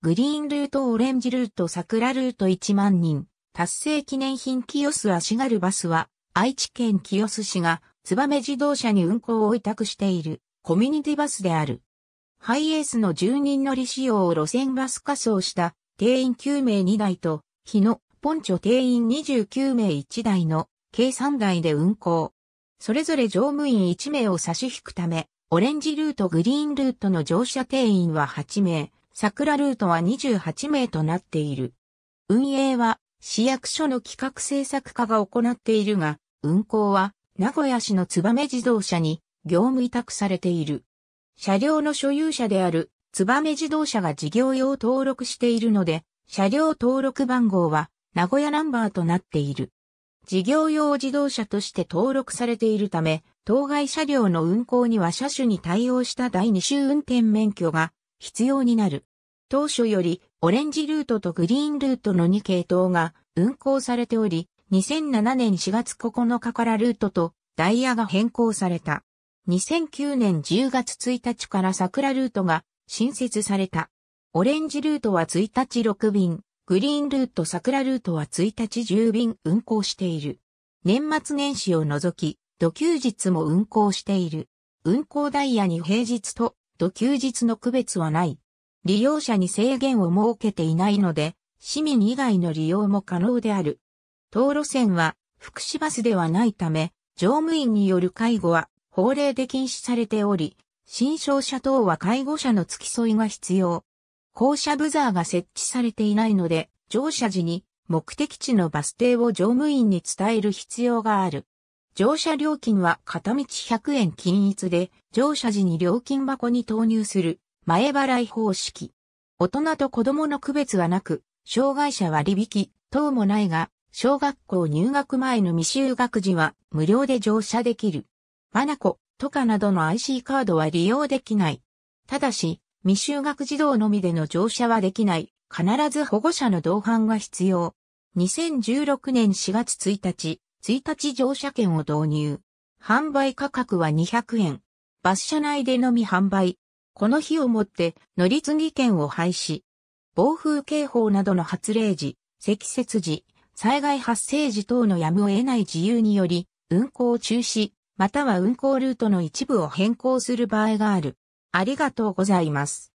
グリーンルートオレンジルート桜ルート1万人、達成記念品清洲足軽バスは、愛知県清洲市が、メ自動車に運行を委託している、コミュニティバスである。ハイエースの住人乗り仕様を路線バス仮装した、定員9名2台と、日野、ポンチョ定員29名1台の、計3台で運行。それぞれ乗務員1名を差し引くため、オレンジルートグリーンルートの乗車定員は8名、桜ルートは28名となっている。運営は市役所の企画制作課が行っているが、運行は名古屋市の燕自動車に業務委託されている。車両の所有者である燕自動車が事業用登録しているので、車両登録番号は名古屋ナンバーとなっている。事業用自動車として登録されているため、当該車両の運行には車種に対応した第2種運転免許が必要になる。当初よりオレンジルートとグリーンルートの2系統が運行されており、2007年4月9日からルートとダイヤが変更された。2009年10月1日から桜ルートが新設された。オレンジルートは1日6便、グリーンルート桜ルートは1日10便運行している。年末年始を除き、土休日も運行している。運行ダイヤに平日と土休日の区別はない。利用者に制限を設けていないので、市民以外の利用も可能である。当路線は福祉バスではないため、乗務員による介護は法令で禁止されており、新商者等は介護者の付き添いが必要。降車ブザーが設置されていないので、乗車時に目的地のバス停を乗務員に伝える必要がある。乗車料金は片道100円均一で、乗車時に料金箱に投入する前払い方式。大人と子供の区別はなく、障害者割引等もないが、小学校入学前の未就学時は無料で乗車できる。マナコ、トカなどの IC カードは利用できない。ただし、未就学児童のみでの乗車はできない。必ず保護者の同伴が必要。2016年4月1日、1日乗車券を導入。販売価格は200円。バス車内でのみ販売。この日をもって、乗り継ぎ券を廃止。暴風警報などの発令時、積雪時、災害発生時等のやむを得ない自由により、運行中止、または運行ルートの一部を変更する場合がある。ありがとうございます。